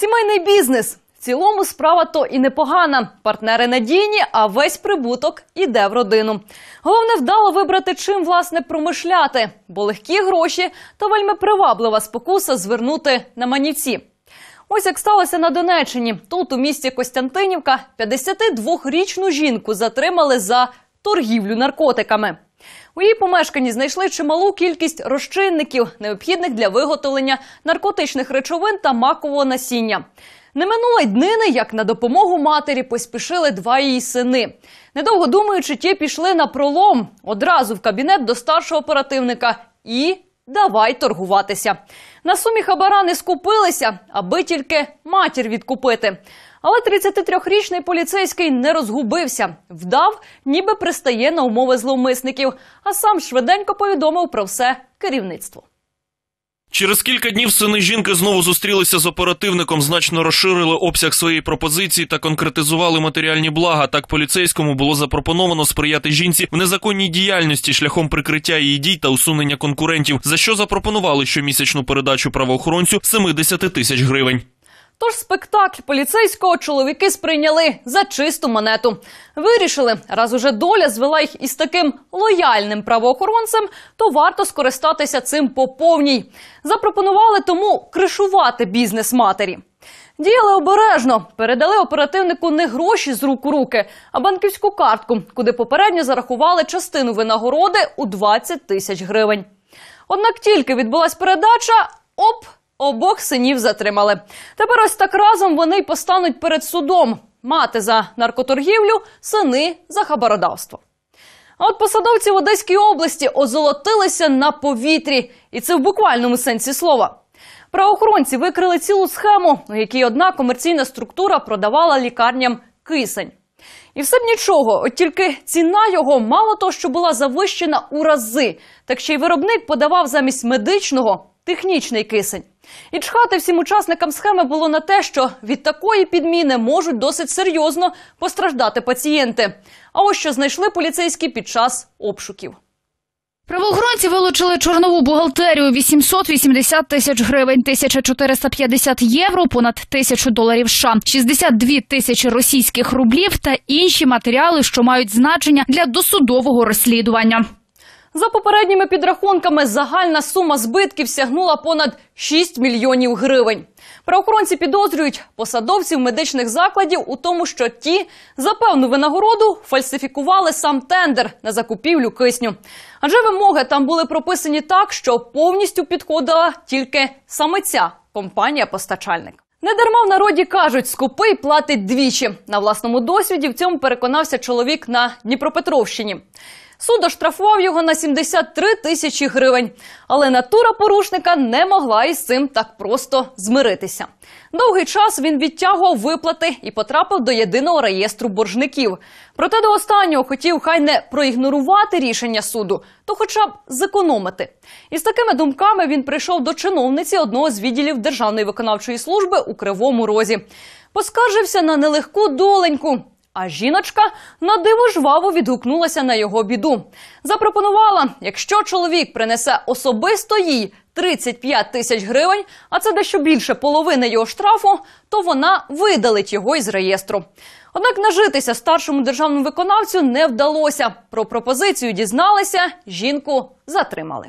Сімейний бізнес в цілому справа то і непогана. Партнери надійні, а весь прибуток іде в родину. Головне вдало вибрати, чим власне промишляти, бо легкі гроші та вельми приваблива спокуса звернути на манівці. Ось як сталося на Донеччині. Тут у місті Костянтинівка 52-річну жінку затримали за торгівлю наркотиками. У її помешканні знайшли чималу кількість розчинників, необхідних для виготовлення наркотичних речовин та макового насіння. Не минула й днини, як на допомогу матері поспішили два її сини. Недовго думаючи, ті пішли на пролом одразу в кабінет до старшого оперативника і давай торгуватися. На сумі хабара не скупилися, аби тільки матір відкупити. Але 33-річний поліцейський не розгубився, вдав, ніби пристає на умови зловмисників, а сам швиденько повідомив про все керівництво. Через кілька днів сини жінки знову зустрілися з оперативником, значно розширили обсяг своєї пропозиції та конкретизували матеріальні блага. Так поліцейському було запропоновано сприяти жінці в незаконній діяльності шляхом прикриття її дій та усунення конкурентів, за що запропонували щомісячну передачу правоохоронцю 70 тисяч гривень. Тож спектакль поліцейського чоловіки сприйняли за чисту монету. Вирішили, раз уже доля звела їх із таким лояльним правоохоронцем, то варто скористатися цим по повній. Запропонували тому кришувати бізнес матері. Діяли обережно, передали оперативнику не гроші з рук у руки, а банківську картку, куди попередньо зарахували частину винагороди у 20 тисяч гривень. Однак тільки відбулась передача оп. Обох синів затримали. Тепер ось так разом вони й постануть перед судом. Мати за наркоторгівлю, сини за хабародавство. А от посадовці в Одеській області озолотилися на повітрі, і це в буквальному сенсі слова. Правоохоронці викрили цілу схему, у якій одна комерційна структура продавала лікарням кисень. І все б нічого, от тільки ціна його мало того, що була завищена у рази, так ще й виробник подавав замість медичного технічний кисень. І чхати всім учасникам схеми було на те, що від такої підміни можуть досить серйозно постраждати пацієнти. А ось що знайшли поліцейські під час обшуків. Правоохоронці вилучили чорнову бухгалтерію 880 тисяч гривень, 1450 євро, понад тисячу доларів США, 62 тисячі російських рублів та інші матеріали, що мають значення для досудового розслідування. За попередніми підрахунками, загальна сума збитків сягнула понад 6 мільйонів гривень. Правоохоронці підозрюють посадовців медичних закладів у тому, що ті за певну винагороду фальсифікували сам тендер на закупівлю кисню. Адже вимоги там були прописані так, що повністю підходила тільки саме ця компанія-постачальник. Недарма в народі кажуть, скупий платить двічі. На власному досвіді в цьому переконався чоловік на Дніпропетровщині. Суд оштрафував його на 73 тисячі гривень. Але натура порушника не могла із цим так просто змиритися. Довгий час він відтягував виплати і потрапив до єдиного реєстру боржників. Проте до останнього хотів хай не проігнорувати рішення суду, то, хоча б зекономити. І з такими думками він прийшов до чиновниці одного з відділів державної виконавчої служби у Кривому Розі. Поскаржився на нелегку доленьку. А жіночка на диво жваво відгукнулася на його біду. Запропонувала, якщо чоловік принесе особисто їй 35 тисяч гривень, а це дещо більше половини його штрафу, то вона видалить його із реєстру. Однак нажитися старшому державному виконавцю не вдалося. Про пропозицію дізналися, жінку затримали.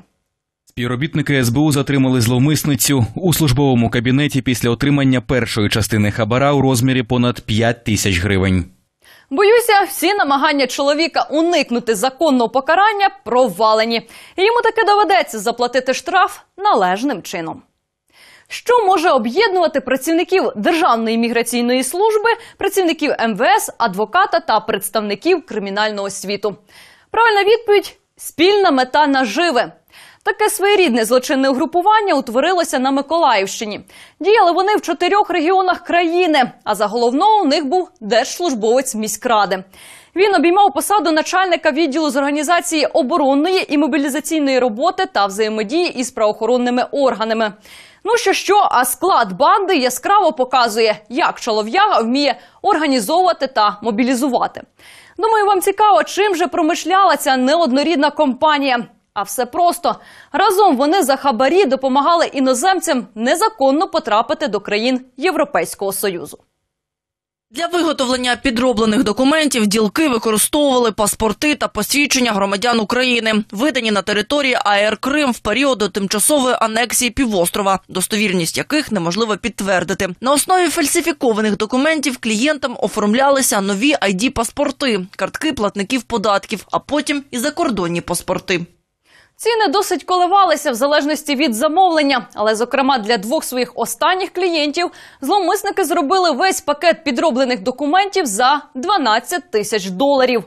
Співробітники СБУ затримали зловмисницю у службовому кабінеті після отримання першої частини хабара у розмірі понад 5 тисяч гривень. Боюся, всі намагання чоловіка уникнути законного покарання провалені. І йому таки доведеться заплатити штраф належним чином. Що може об'єднувати працівників Державної міграційної служби, працівників МВС, адвоката та представників кримінального світу? Правильна відповідь спільна мета наживи. Таке своєрідне злочинне угрупування утворилося на Миколаївщині. Діяли вони в чотирьох регіонах країни. А за головного у них був держслужбовець міськради. Він обіймав посаду начальника відділу з організації оборонної і мобілізаційної роботи та взаємодії із правоохоронними органами. Ну що, що, а склад банди яскраво показує, як чолов'яга вміє організовувати та мобілізувати. Думаю, вам цікаво, чим же промишляла ця неоднорідна компанія. А все просто разом вони за хабарі допомагали іноземцям незаконно потрапити до країн Європейського союзу. Для виготовлення підроблених документів ділки використовували паспорти та посвідчення громадян України, видані на території Аер Крим в період тимчасової анексії півострова, достовірність яких неможливо підтвердити. На основі фальсифікованих документів клієнтам оформлялися нові id паспорти, картки платників податків, а потім і закордонні паспорти. Ціни досить коливалися в залежності від замовлення, але, зокрема, для двох своїх останніх клієнтів зловмисники зробили весь пакет підроблених документів за 12 тисяч доларів.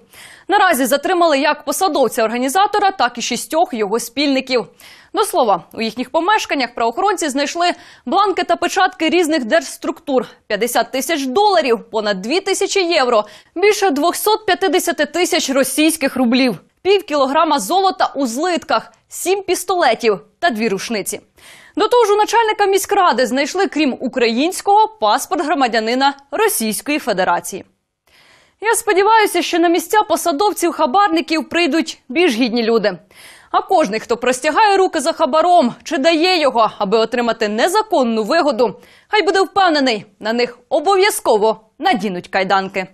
Наразі затримали як посадовця організатора, так і шістьох його спільників. До слова, у їхніх помешканнях правоохоронці знайшли бланки та печатки різних держструктур: 50 тисяч доларів, понад 2 тисячі євро, більше 250 тисяч російських рублів пів кілограма золота у злитках, сім пістолетів та дві рушниці. До того ж, у начальника міськради знайшли, крім українського, паспорт громадянина Російської Федерації. Я сподіваюся, що на місця посадовців-хабарників прийдуть більш гідні люди. А кожний, хто простягає руки за хабаром чи дає його, аби отримати незаконну вигоду, хай буде впевнений, на них обов'язково надінуть кайданки.